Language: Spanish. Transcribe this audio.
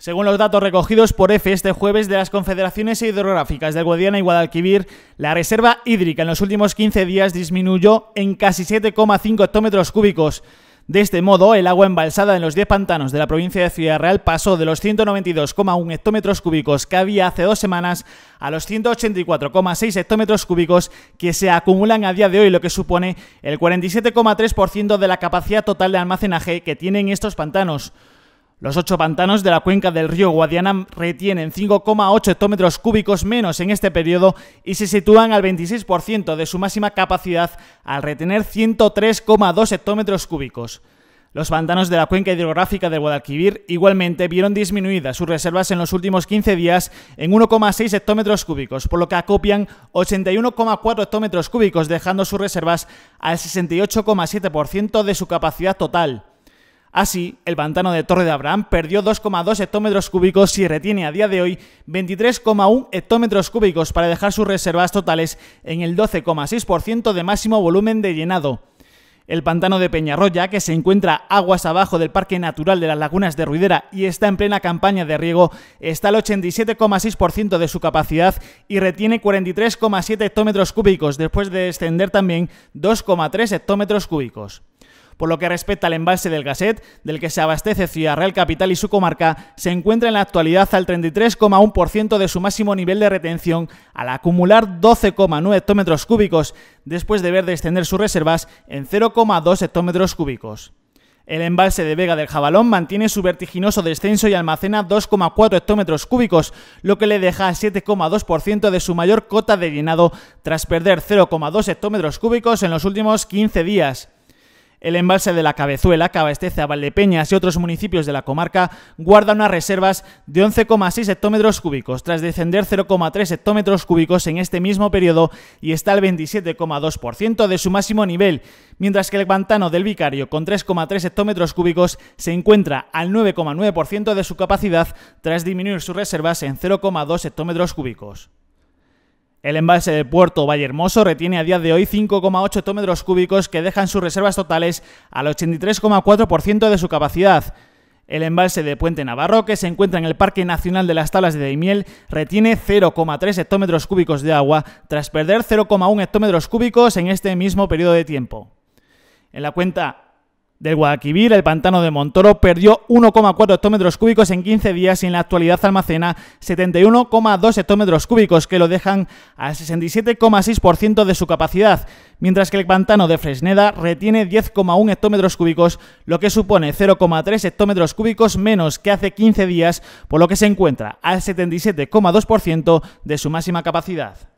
Según los datos recogidos por EFE este jueves de las confederaciones hidrográficas de Guadiana y Guadalquivir, la reserva hídrica en los últimos 15 días disminuyó en casi 7,5 hectómetros cúbicos. De este modo, el agua embalsada en los 10 pantanos de la provincia de Ciudad Real pasó de los 192,1 hectómetros cúbicos que había hace dos semanas a los 184,6 hectómetros cúbicos que se acumulan a día de hoy, lo que supone el 47,3% de la capacidad total de almacenaje que tienen estos pantanos. Los ocho pantanos de la cuenca del río Guadiana retienen 5,8 hectómetros cúbicos menos en este periodo y se sitúan al 26% de su máxima capacidad al retener 103,2 hectómetros cúbicos. Los pantanos de la cuenca hidrográfica del Guadalquivir igualmente vieron disminuidas sus reservas en los últimos 15 días en 1,6 hectómetros cúbicos, por lo que acopian 81,4 hectómetros cúbicos, dejando sus reservas al 68,7% de su capacidad total. Así, el pantano de Torre de Abraham perdió 2,2 hectómetros cúbicos y retiene a día de hoy 23,1 hectómetros cúbicos para dejar sus reservas totales en el 12,6% de máximo volumen de llenado. El pantano de Peñarroya, que se encuentra aguas abajo del Parque Natural de las Lagunas de Ruidera y está en plena campaña de riego, está al 87,6% de su capacidad y retiene 43,7 hectómetros cúbicos, después de descender también 2,3 hectómetros cúbicos. Por lo que respecta al embalse del Gasset, del que se abastece Ciudad Real Capital y su comarca, se encuentra en la actualidad al 33,1% de su máximo nivel de retención al acumular 12,9 hectómetros cúbicos, después de ver descender sus reservas en 0,2 hectómetros cúbicos. El embalse de Vega del Jabalón mantiene su vertiginoso descenso y almacena 2,4 hectómetros cúbicos, lo que le deja 7,2% de su mayor cota de llenado tras perder 0,2 hectómetros cúbicos en los últimos 15 días. El embalse de la Cabezuela, a Valdepeñas y otros municipios de la comarca guarda unas reservas de 11,6 hectómetros cúbicos, tras descender 0,3 hectómetros cúbicos en este mismo periodo y está al 27,2% de su máximo nivel, mientras que el pantano del Vicario, con 3,3 hectómetros cúbicos, se encuentra al 9,9% de su capacidad, tras disminuir sus reservas en 0,2 hectómetros cúbicos. El embalse de Puerto Hermoso retiene a día de hoy 5,8 hectómetros cúbicos que dejan sus reservas totales al 83,4% de su capacidad. El embalse de Puente Navarro, que se encuentra en el Parque Nacional de las Tablas de Daimiel, retiene 0,3 hectómetros cúbicos de agua, tras perder 0,1 hectómetros cúbicos en este mismo periodo de tiempo. En la cuenta del Guadalquivir, el pantano de Montoro, perdió 1,4 hectómetros cúbicos en 15 días y en la actualidad almacena 71,2 hectómetros cúbicos que lo dejan al 67,6% de su capacidad, mientras que el pantano de Fresneda retiene 10,1 hectómetros cúbicos, lo que supone 0,3 hectómetros cúbicos menos que hace 15 días, por lo que se encuentra al 77,2% de su máxima capacidad.